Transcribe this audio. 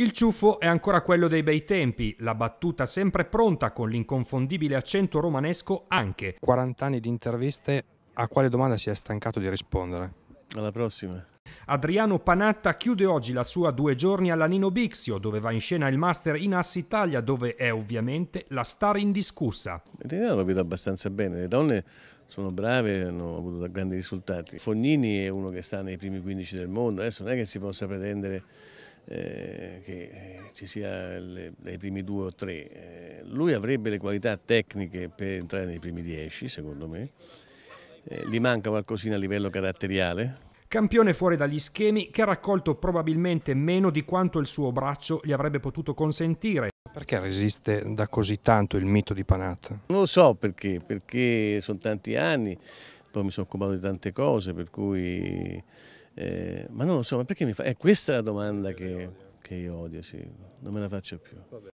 Il ciuffo è ancora quello dei bei tempi, la battuta sempre pronta con l'inconfondibile accento romanesco anche. 40 anni di interviste, a quale domanda si è stancato di rispondere? Alla prossima. Adriano Panatta chiude oggi la sua due giorni alla Nino Bixio, dove va in scena il Master in Ass Italia, dove è ovviamente la star indiscussa. L'Italia lo vedo abbastanza bene, le donne sono brave, hanno avuto grandi risultati. Fognini è uno che sta nei primi 15 del mondo, adesso non è che si possa pretendere eh, che eh, ci sia le, nei primi due o tre. Eh, lui avrebbe le qualità tecniche per entrare nei primi dieci, secondo me. gli manca qualcosina a livello caratteriale, Campione fuori dagli schemi che ha raccolto probabilmente meno di quanto il suo braccio gli avrebbe potuto consentire. Perché resiste da così tanto il mito di Panatta? Non lo so perché, perché sono tanti anni, poi mi sono occupato di tante cose, per cui eh, ma non lo so, ma perché mi fa... Eh, questa è la domanda che, che, io odio, sì, non me la faccio più. Vabbè.